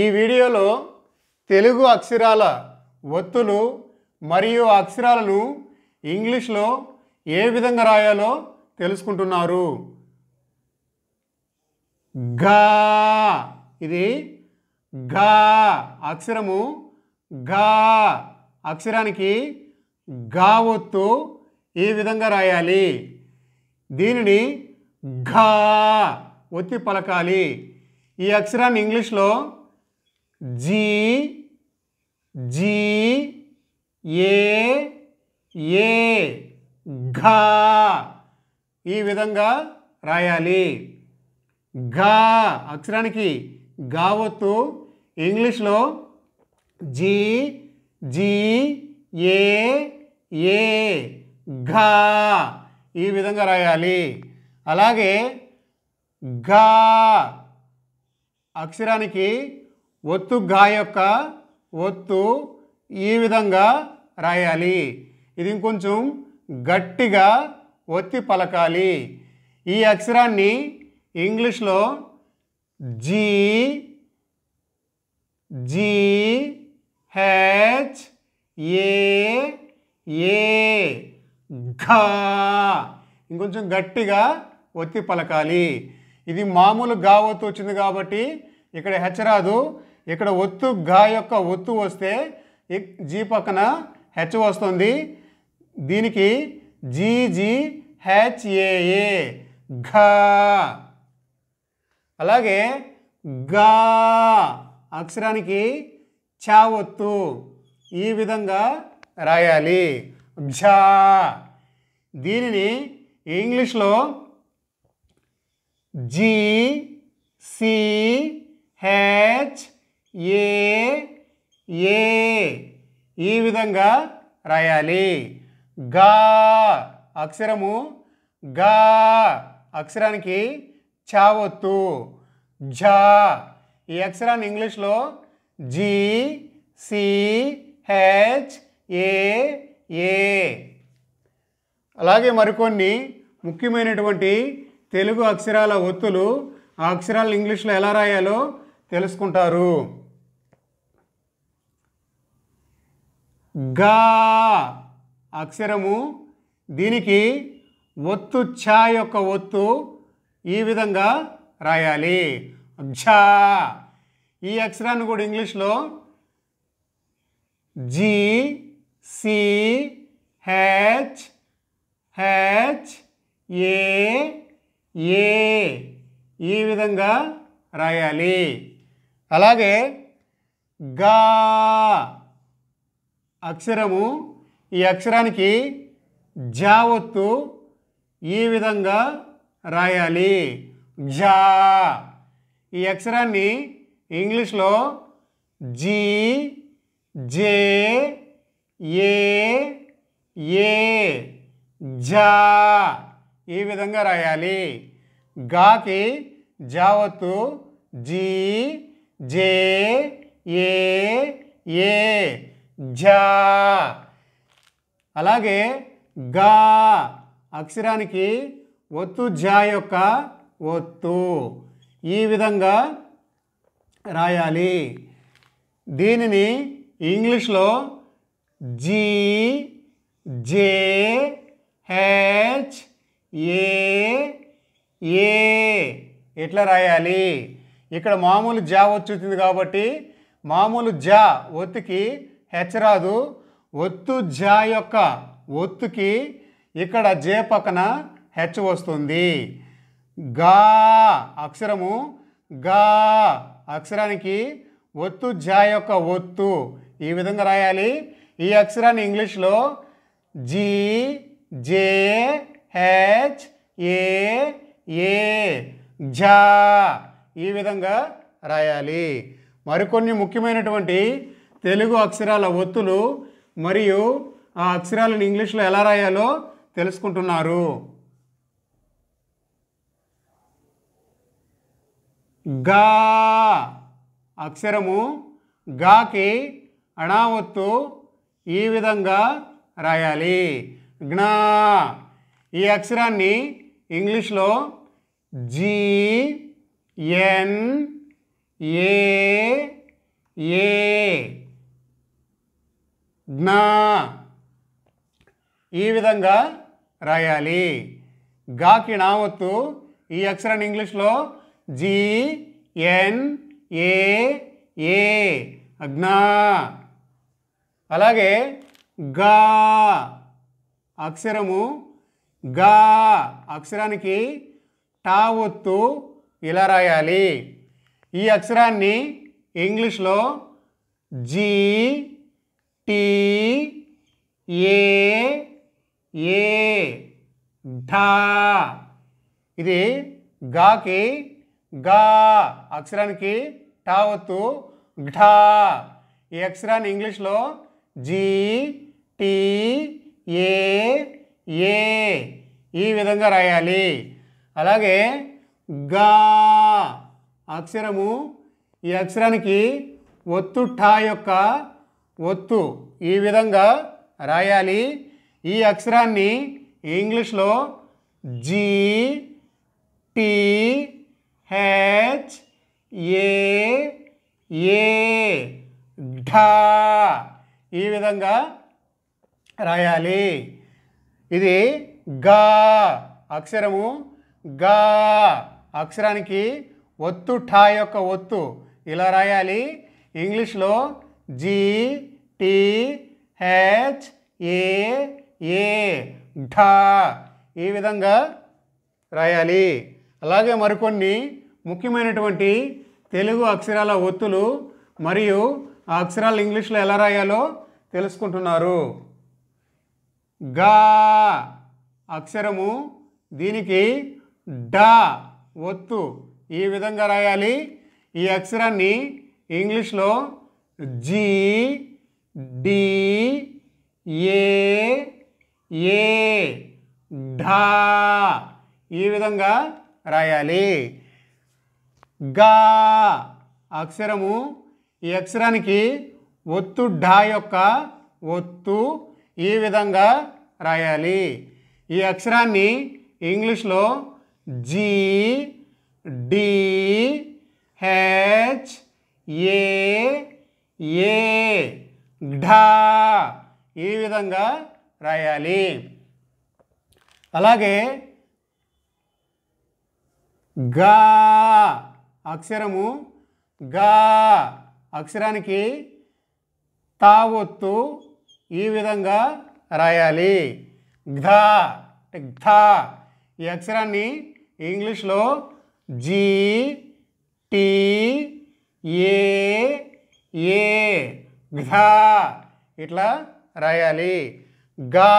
ఈ వీడియోలో తెలుగు అక్షరాల ఒత్తులు మరియు అక్షరాలను ఇంగ్లీష్లో ఏ విధంగా రాయాలో తెలుసుకుంటున్నారు గా ఇది గా అక్షరము గా అక్షరానికి ఘా ఒత్తు ఈ విధంగా రాయాలి దీనిని ఘా ఒత్తి పలకాలి ఈ అక్షరాన్ని ఇంగ్లీష్లో జీ జీ ఏ ఏ ఘ ఈ విధంగా రాయాలి గా అక్షరానికి గావత్తు ఇంగ్లీష్లో జీ జీ ఏ ఏ ఘా ఈ విధంగా రాయాలి అలాగే ఘా అక్షరానికి ఒత్తు గా యొక్క ఒత్తు ఈ విధంగా రాయాలి ఇది ఇంకొంచెం గట్టిగా ఒత్తి పలకాలి ఈ అక్షరాన్ని ఇంగ్లీష్లో G G H A A ఘా ఇంకొంచెం గట్టిగా ఒత్తి పలకాలి ఇది మామూలు గా ఒత్తు వచ్చింది కాబట్టి ఇక్కడ హెచ్చరాదు ఇక్కడ ఒత్తు గా యొక్క ఒత్తు వస్తే జీ పక్కన హెచ్ వస్తుంది దీనికి జీజీ హెచ్ఏఏ ఘ అలాగే గా అక్షరానికి చా ఒత్తు ఈ విధంగా రాయాలి ఝా దీనిని ఇంగ్లీష్లో G C H A A ఈ విధంగా రాయాలి గా అక్షరము గా అక్షరానికి చావొత్తు ఝా ఈ అక్షరాన్ని ఇంగ్లీష్లో G C H A A అలాగే మరికొన్ని ముఖ్యమైనటువంటి తెలుగు అక్షరాల ఒత్తులు ఆ అక్షరాలను ఇంగ్లీష్లో ఎలా రాయాలో తెలుసుకుంటారు గా అక్షరము దీనికి ఒత్తు ఛా యొక్క ఒత్తు ఈ విధంగా రాయాలి ఝా ఈ అక్షరాన్ని కూడా ఇంగ్లీష్లో G C H H A A ఈ విధంగా రాయాలి అలాగే గా అక్షరము ఈ అక్షరానికి జావత్తు ఈ విధంగా రాయాలి జా ఈ అక్షరాన్ని ఇంగ్లీష్లో జీ జే ఏ ఏ జా ఈ విధంగా రాయాలి గాకి జావత్తు జీ జే ఏ ఏ జా అలాగే గా అక్షరానికి ఒత్తు జా యొక్క ఒత్తు ఈ విధంగా రాయాలి దీనిని ఇంగ్లీష్లో జీ జే హెచ్ ఏ ఏ ఎట్లా రాయాలి ఇక్కడ మామూలు జా వచ్చుతుంది కాబట్టి మామూలు జా ఒత్తికి హెచ్ రాదు ఒత్తు జా యొక్క ఒత్తుకి ఇక్కడ జే పక్కన హెచ్ వస్తుంది గా అక్షరము గా అక్షరానికి ఒత్తు జా యొక్క ఒత్తు ఈ విధంగా రాయాలి ఈ అక్షరాన్ని ఇంగ్లీష్లో జీ జే హెచ్ ఏ ఏ జా ఈ విధంగా రాయాలి మరికొన్ని ముఖ్యమైనటువంటి తెలుగు అక్షరాల ఒత్తులు మరియు ఆ అక్షరాలను ఇంగ్లీష్లో ఎలా రాయాలో తెలుసుకుంటున్నారు గా అక్షరము గాకి అణావత్తు ఈ విధంగా రాయాలి గ్నా ఈ అక్షరాన్ని ఇంగ్లీష్లో జీ ఎన్ ఏ ఏ జ్ఞా ఈ విధంగా రాయాలి గాకి నావత్తు ఈ అక్షరాన్ని ఇంగ్లీష్లో జి ఎన్ ఏ ఏ అజ్ఞా అలాగే గా అక్షరము గా అక్షరానికి టా ఒత్తు ఇలా రాయాలి ఈ అక్షరాన్ని ఇంగ్లీష్లో జీ టీ ఏ ఏ ఢా ఇది గాకి గా అక్షరానికి వత్తు ఘా ఈ అక్షరాన్ని ఇంగ్లీష్లో జీ టీ ఏ ఏ ఈ విధంగా రాయాలి అలాగే గా అక్షరము ఈ అక్షరానికి ఒత్తు ఠా యొక్క ఒత్తు ఈ విధంగా రాయాలి ఈ అక్షరాన్ని ఇంగ్లీష్లో G T H A A ఢా ఈ విధంగా రాయాలి ఇది గా అక్షరము గా అక్షరానికి ఒత్తు ఠా యొక్క ఒత్తు ఇలా రాయాలి ఇంగ్లీష్లో G T H A A ఢ ఈ విధంగా రాయాలి అలాగే మరికొన్ని ముఖ్యమైనటువంటి తెలుగు అక్షరాల ఒత్తులు మరియు ఆ అక్షరాలు ఇంగ్లీష్లో ఎలా రాయాలో తెలుసుకుంటున్నారు గా అక్షరము దీనికి డా ఒత్తు ఈ విధంగా రాయాలి ఈ అక్షరాన్ని ఇంగ్లీష్లో జీ డి ఏ ఏ ఢా ఈ విధంగా రాయాలి గా అక్షరము ఈ అక్షరానికి ఒత్తు ఢా యొక్క ఒత్తు ఈ విధంగా రాయాలి ఈ అక్షరాన్ని ఇంగ్లీష్లో G D H A A ఢా ఈ విధంగా రాయాలి అలాగే గా అక్షరము గా అక్షరానికి తావొత్తు ఈ విధంగా రాయాలి ఘ ఘా ఈ అక్షరాన్ని ఇంగ్లీష్లో జీ టీ ఏ ఏ ఘా ఇట్లా రాయాలి గా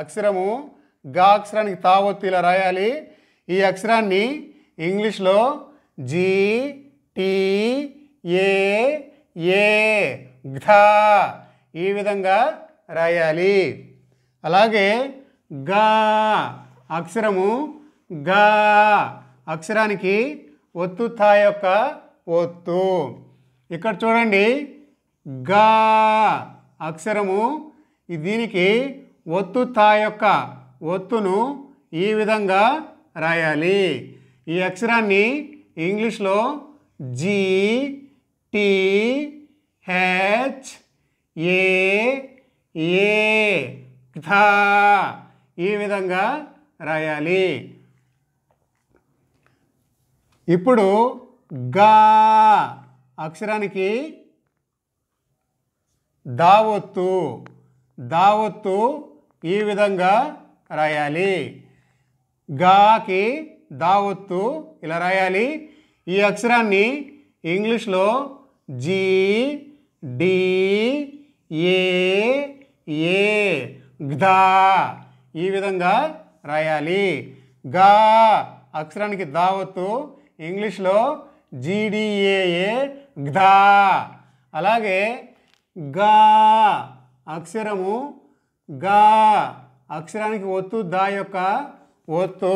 అక్షరము గా అక్షరానికి తావొత్తి ఇలా రాయాలి ఈ అక్షరాన్ని ఇంగ్లీష్లో జీ టీ ఏ ఏ ఘ ఈ విధంగా రాయాలి అలాగే గా అక్షరము గా అక్షరానికి ఒత్తు థా యొక్క ఒత్తు ఇక్కడ చూడండి గా అక్షరము దీనికి ఒత్తు తా యొక్క ఒత్తును ఈ విధంగా రాయాలి ఈ అక్షరాన్ని ఇంగ్లీష్లో G T H A A థా ఈ విధంగా రాయాలి ఇప్పుడు గా అక్షరానికి దావత్తు దావత్తు ఈ విధంగా రాయాలి గాకి దావత్తు ఇలా రాయాలి ఈ అక్షరాన్ని ఇంగ్లీష్లో జీ డి ఏ గ్దా ఈ విధంగా రాయాలి గా అక్షరానికి దావత్తు ఇంగ్లీష్లో జీడిఏఏ గ్దా అలాగే గా అక్షరము గా అక్షరానికి ఒత్తు దా యొక్క ఒత్తు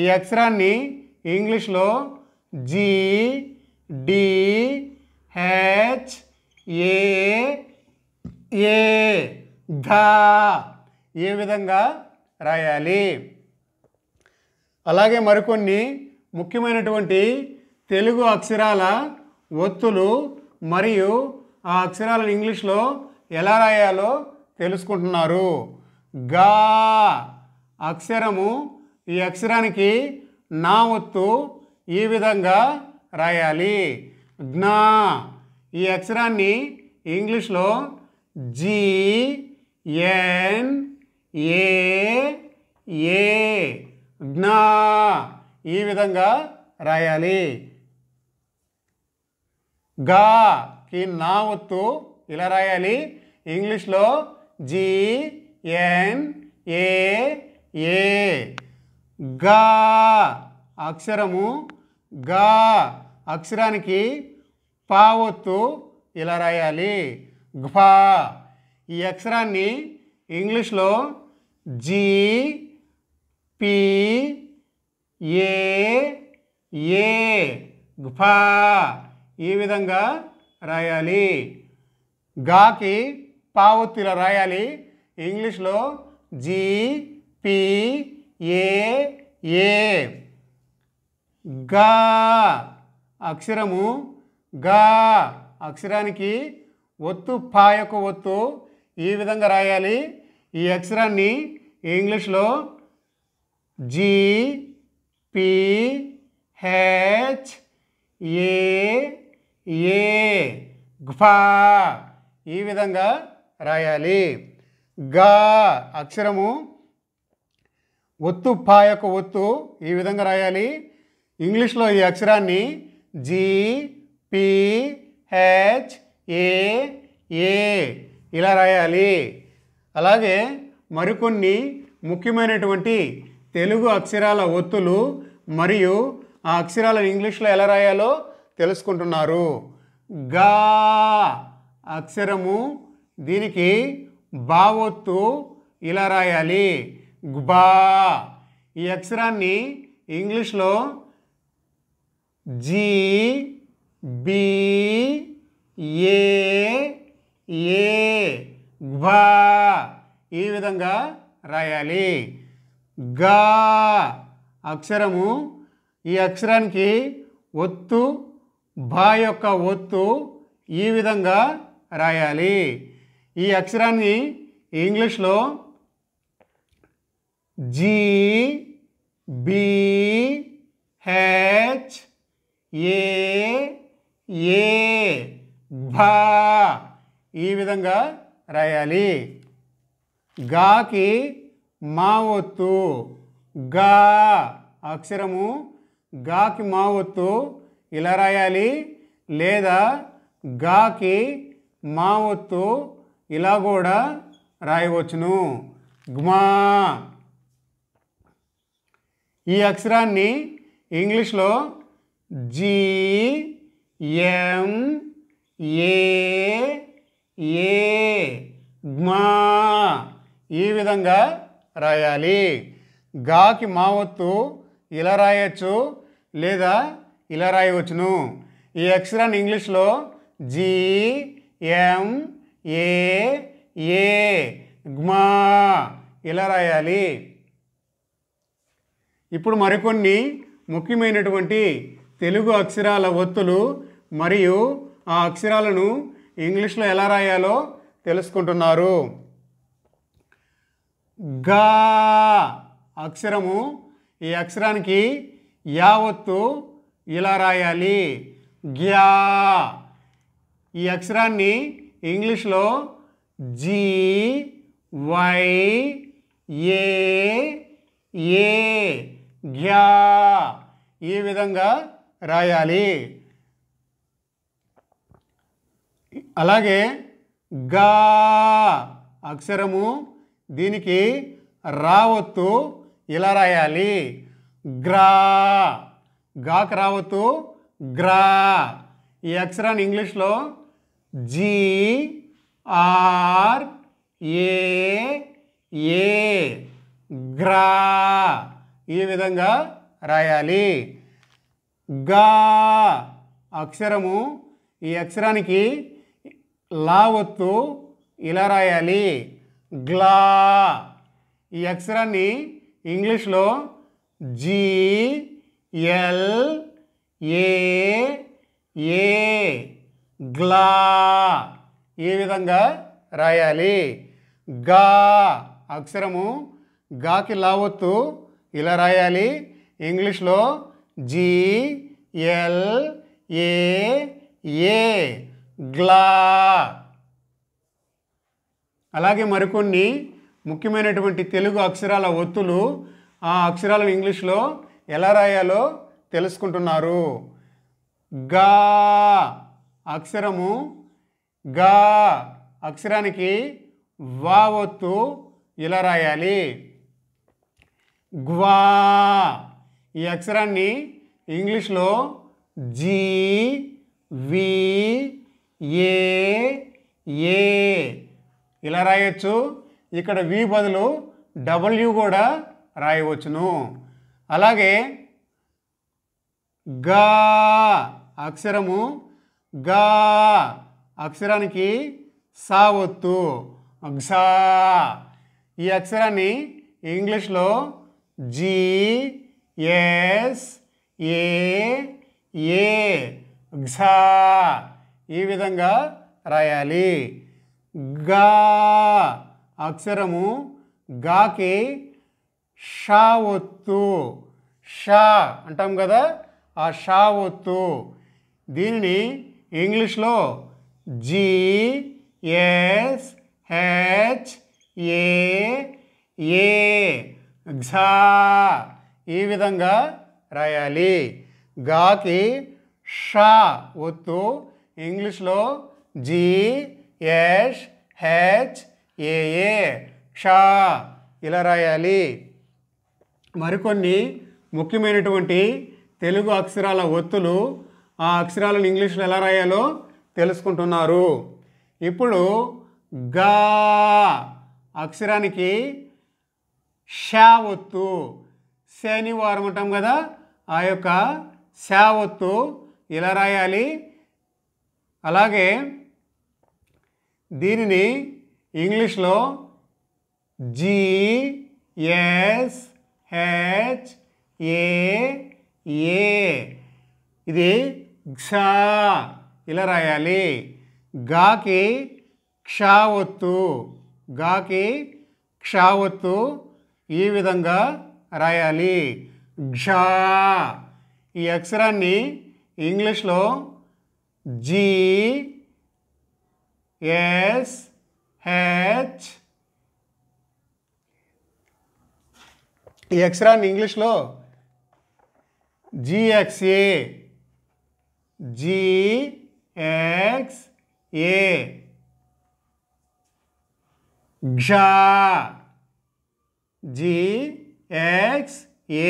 ఈ అక్షరాన్ని ఇంగ్లీష్లో G D H A A ధా ఏ విధంగా రాయాలి అలాగే మరికొన్ని ముఖ్యమైనటువంటి తెలుగు అక్షరాల ఒత్తులు మరియు ఆ అక్షరాలను ఇంగ్లీష్లో ఎలా రాయాలో తెలుసుకుంటున్నారు గా అక్షరము ఈ అక్షరానికి నా ఒత్తు ఈ విధంగా రాయాలి జ్ఞా ఈ అక్షరాన్ని ఇంగ్లీష్లో జీ ఎన్ ఏ ఏ జ్ఞా ఈ విధంగా రాయాలి గా కి నా ఒత్తు ఇలా రాయాలి ఇంగ్లీష్లో జిఎన్ ఏ ఏ గా అక్షరము గా అక్షరానికి పా ఒత్తు ఇలా రాయాలి ఘా ఈ అక్షరాన్ని ఇంగ్లీష్లో జీ పి ఏ ఏ ఘా ఈ విధంగా రాయాలి గాకి పావొత్తిలో రాయాలి ఇంగ్లీష్లో జీ ఏ ఏ గా అక్షరము గా అక్షరానికి ఒత్తు పా యొక్క ఒత్తు ఈ విధంగా రాయాలి ఈ అక్షరాన్ని ఇంగ్లీష్లో G P H A A గ్ఫా ఈ విధంగా రాయాలి గా అక్షరము ఒత్తు పా యొక్క ఒత్తు ఈ విధంగా రాయాలి ఇంగ్లీష్లో ఈ అక్షరాన్ని G P H A A ఇలా రాయాలి అలాగే మరికొన్ని ముఖ్యమైనటువంటి తెలుగు అక్షరాల ఒత్తులు మరియు ఆ అక్షరాలను ఇంగ్లీష్లో ఎలా రాయాలో తెలుసుకుంటున్నారు గా అక్షరము దీనికి బావొత్తు ఇలా రాయాలి గ్బా ఈ అక్షరాన్ని ఇంగ్లీష్లో జీ బి ఏ గ్బా ఈ విధంగా రాయాలి గా అక్షరము ఈ అక్షరానికి ఒత్తు భా యొక్క ఒత్తు ఈ విధంగా రాయాలి ఈ అక్షరాన్ని ఇంగ్లీష్లో G B H A A భా ఈ విధంగా రాయాలి గాకి మా ఒత్తు గా అక్షరము గాకి మా ఒత్తు ఇలా రాయాలి లేదా గాకి మా ఒత్తు ఇలా కూడా రాయవచ్చును గ్మా ఈ అక్షరాన్ని ఇంగ్లీష్లో జీ ఎం ఏ ఏ గ్మా ఈ విధంగా రాయాలి గాకి మావత్తు ఇలా రాయొచ్చు లేదా ఇలా రాయవచ్చును ఈ అక్షరాన్ని ఇంగ్లీష్లో జీ ఏ ఏ గ్మా ఇలా రాయాలి ఇప్పుడు మరికొన్ని ముఖ్యమైనటువంటి తెలుగు అక్షరాల ఒత్తులు మరియు ఆ అక్షరాలను ఇంగ్లీష్లో ఎలా రాయాలో తెలుసుకుంటున్నారు గా అక్షరము ఈ అక్షరానికి యావత్తు ఇలా రాయాలి గ్యా ఈ అక్షరాన్ని ఇంగ్లీష్లో జీ వై ఏ ఏ గ్యా ఈ విధంగా రాయాలి అలాగే గా అక్షరము దీనికి రావత్తు ఇలా రాయాలి గ్రా గాకు రావద్దు గ్రా ఈ అక్షరాన్ని ఇంగ్లీష్లో జీ ఆర్ ఏ గ్రా ఈ విధంగా రాయాలి గా అక్షరము ఈ అక్షరానికి లావత్తు ఇలా రాయాలి గ్లా ఈ అక్షరాన్ని ఇంగ్లీష్లో జీ ఎల్ ఏ ఏ గ్లా ఈ విధంగా రాయాలి గా అక్షరము గాకి లావత్తు ఇలా రాయాలి ఇంగ్లీష్లో జీ ఎల్ ఏ ఏ గ్లా అలాగే మరికొన్ని ముఖ్యమైనటువంటి తెలుగు అక్షరాల ఒత్తులు ఆ అక్షరాలను ఇంగ్లీష్లో ఎలా రాయాలో తెలుసుకుంటున్నారు గా అక్షరము గా అక్షరానికి వా ఒత్తు ఇలా రాయాలి గ్వా ఈ అక్షరాన్ని ఇంగ్లీష్లో జీ వి ఏ ఏ ఇలా రాయొచ్చు ఇక్కడ వి బదులు డబ్ల్యూ కూడా రాయవచ్చును అలాగే గా అక్షరము గా అక్షరానికి సా ఒత్తు గ్సా ఈ అక్షరాన్ని ఇంగ్లీష్లో జీ ఎస్ ఏ ఏ గ్సా ఈ విధంగా రాయాలి గా అక్షరము గాకి షా ఒత్తు షా అంటాం కదా ఆ షా ఒత్తు దీనిని ఇంగ్లీష్లో G S H A A ఝా ఈ విధంగా రాయాలి గాకి షా ఒత్తు ఇంగ్లీష్లో జీ ఎస్ హెచ్ ఏ షా ఇలా రాయాలి మరికొన్ని ముఖ్యమైనటువంటి తెలుగు అక్షరాల ఒత్తులు ఆ అక్షరాలను ఇంగ్లీష్లో ఎలా రాయాలో తెలుసుకుంటున్నారు ఇప్పుడు గా అక్షరానికి షా ఒత్తు శనివారం అంటాం కదా ఆ యొక్క శా ఒత్తు ఇలా రాయాలి అలాగే దీనిని ఇంగ్లీష్లో జీఎస్ హెచ్ ఏ ఏ ఇది క్షా ఇలా రాయాలి గాకి క్షావత్తు గాకి క్షావత్తు ఈ విధంగా రాయాలి క్షా ఈ అక్షరాన్ని ఇంగ్లీష్లో జీ ఎస్ హెచ్ ఈ అక్షరాన్ని ఇంగ్లీష్లో జిఎక్స్ఏ జిఎక్స్ఏ క్షా జిఎక్స్ఏ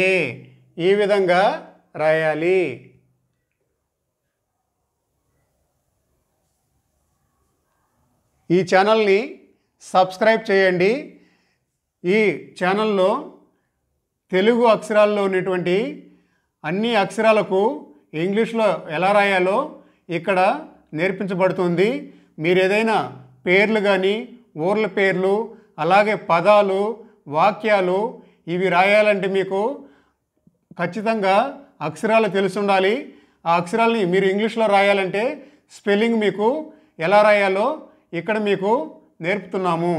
ఈ విధంగా రాయాలి ఈ ఛానల్ని సబ్స్క్రైబ్ చేయండి ఈ ఛానల్లో తెలుగు అక్షరాల్లో ఉన్నటువంటి అన్ని అక్షరాలకు ఇంగ్లీష్లో ఎలా రాయాలో ఇక్కడ నేర్పించబడుతుంది మీరు ఏదైనా పేర్లు కానీ ఊర్ల పేర్లు అలాగే పదాలు వాక్యాలు ఇవి రాయాలంటే మీకు ఖచ్చితంగా అక్షరాలు తెలిసి ఉండాలి ఆ అక్షరాలని మీరు ఇంగ్లీష్లో రాయాలంటే స్పెల్లింగ్ మీకు ఎలా రాయాలో ఇక్కడ మీకు నేర్పుతున్నాము